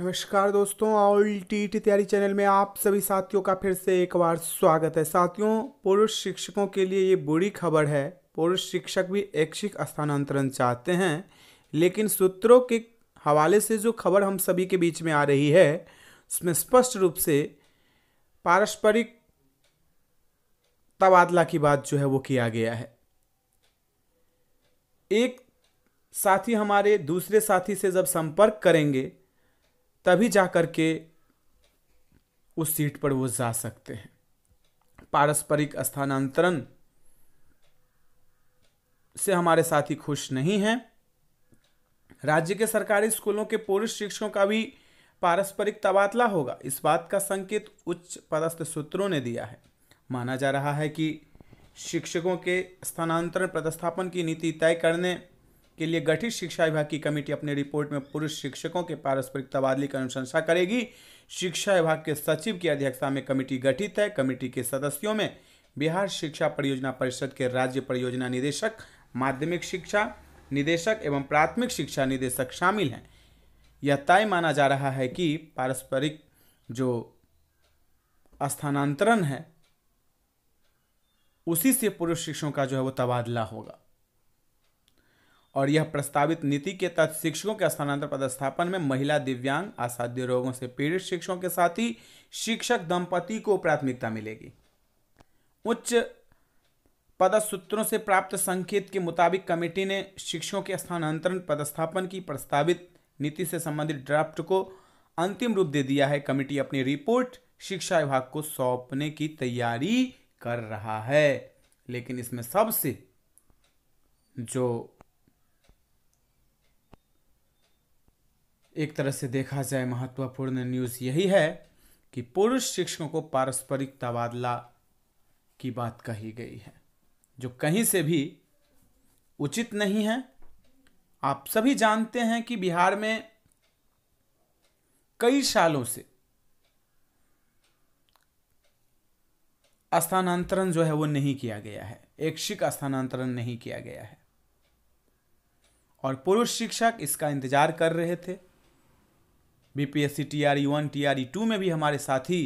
नमस्कार दोस्तों all T T तैयारी चैनल में आप सभी साथियों का फिर से एक बार स्वागत है साथियों पुरुष शिक्षकों के लिए ये बुरी खबर है पुरुष शिक्षक भी ऐच्छिक स्थानांतरण चाहते हैं लेकिन सूत्रों के हवाले से जो खबर हम सभी के बीच में आ रही है उसमें स्पष्ट रूप से पारस्परिक तबादला की बात जो है वो किया गया है एक साथी हमारे दूसरे साथी से जब संपर्क करेंगे तभी जा कर के उस सीट पर वो जा सकते हैं पारस्परिक स्थानांतरण से हमारे साथी खुश नहीं हैं राज्य के सरकारी स्कूलों के पुरुष शिक्षकों का भी पारस्परिक तबादला होगा इस बात का संकेत उच्च पदस्थ सूत्रों ने दिया है माना जा रहा है कि शिक्षकों के स्थानांतरण प्रतिस्थापन की नीति तय करने के लिए गठित शिक्षा विभाग की कमेटी अपने रिपोर्ट में पुरुष शिक्षकों के पारस्परिक तबादले की अनुशंसा करेगी शिक्षा विभाग के सचिव की अध्यक्षता में कमेटी गठित है कमेटी के सदस्यों में बिहार शिक्षा परियोजना परिषद के राज्य परियोजना निदेशक माध्यमिक शिक्षा निदेशक एवं प्राथमिक शिक्षा निदेशक शामिल हैं यह तय माना जा रहा है कि पारस्परिक जो स्थानांतरण है उसी से पुरुष शिक्षकों का जो है वो तबादला होगा और यह प्रस्तावित नीति के तहत शिक्षकों के स्थानांतर पदस्थापन में महिला दिव्यांग असाध्य रोगों से पीड़ित शिक्षकों के साथ ही शिक्षक दंपति को प्राथमिकता मिलेगी उच्च पदस्थ सूत्रों से प्राप्त संकेत के मुताबिक कमेटी ने शिक्षकों के स्थानांतरण पदस्थापन की प्रस्तावित नीति से संबंधित ड्राफ्ट को अंतिम रूप दे दिया है कमेटी अपनी रिपोर्ट शिक्षा विभाग को सौंपने की तैयारी कर रहा है लेकिन इसमें सबसे जो एक तरह से देखा जाए महत्वपूर्ण न्यूज़ यही है कि पुरुष शिक्षकों को पारस्परिक तबादला की बात कही गई है जो कहीं से भी उचित नहीं है आप सभी जानते हैं कि बिहार में कई सालों से स्थानांतरण जो है वो नहीं किया गया है ऐच्छिक स्थानांतरण नहीं किया गया है और पुरुष शिक्षक इसका इंतजार कर रहे थे B P S C T R E one T R E two में भी हमारे साथी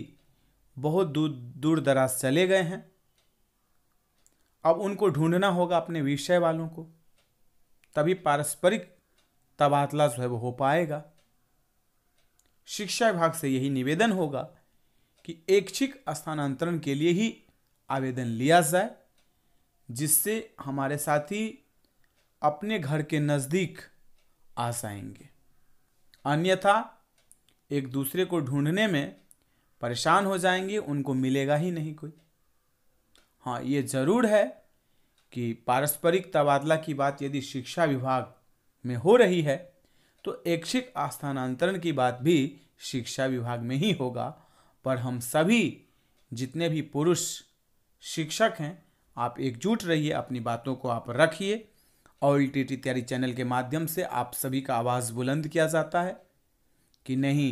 बहुत दूर दूर दराज चले गए हैं अब उनको ढूंढना होगा अपने विषय वालों को तभी पारस्परिक तबादला जो है वो हो पाएगा शिक्षा विभाग से यही निवेदन होगा कि ऐच्छिक स्थानांतरण के लिए ही आवेदन लिया जाए जिससे हमारे साथी अपने घर के नज़दीक आ जाएंगे अन्यथा एक दूसरे को ढूंढने में परेशान हो जाएंगे उनको मिलेगा ही नहीं कोई हाँ ये ज़रूर है कि पारस्परिक तबादला की बात यदि शिक्षा विभाग में हो रही है तो ऐच्छिक स्थानांतरण की बात भी शिक्षा विभाग में ही होगा पर हम सभी जितने भी पुरुष शिक्षक हैं आप एकजुट रहिए अपनी बातों को आप रखिए और टी टी तैयारी चैनल के माध्यम से आप सभी का आवाज़ बुलंद किया जाता है कि नहीं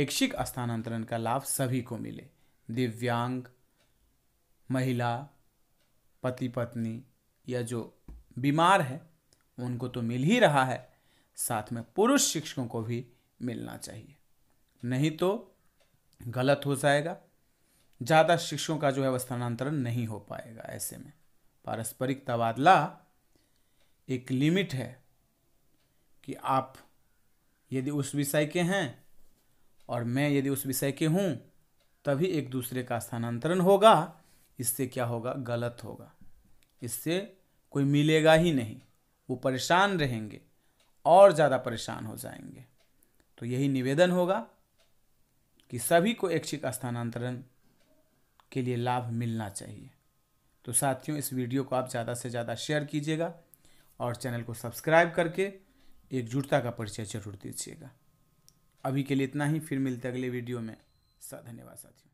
ऐच्छिक स्थानांतरण का लाभ सभी को मिले दिव्यांग महिला पति पत्नी या जो बीमार है उनको तो मिल ही रहा है साथ में पुरुष शिक्षकों को भी मिलना चाहिए नहीं तो गलत हो जाएगा ज़्यादा शिक्षकों का जो है स्थानांतरण नहीं हो पाएगा ऐसे में पारस्परिक तबादला एक लिमिट है कि आप यदि उस विषय के हैं और मैं यदि उस विषय के हूँ तभी एक दूसरे का स्थानांतरण होगा इससे क्या होगा गलत होगा इससे कोई मिलेगा ही नहीं वो परेशान रहेंगे और ज़्यादा परेशान हो जाएंगे तो यही निवेदन होगा कि सभी को ऐच्छिक स्थानांतरण के लिए लाभ मिलना चाहिए तो साथियों इस वीडियो को आप ज़्यादा से ज़्यादा शेयर कीजिएगा और चैनल को सब्सक्राइब करके एकजुटता का परिचय जरूर दीजिएगा अभी के लिए इतना ही फिर मिलते अगले वीडियो में सा धन्यवाद साथियों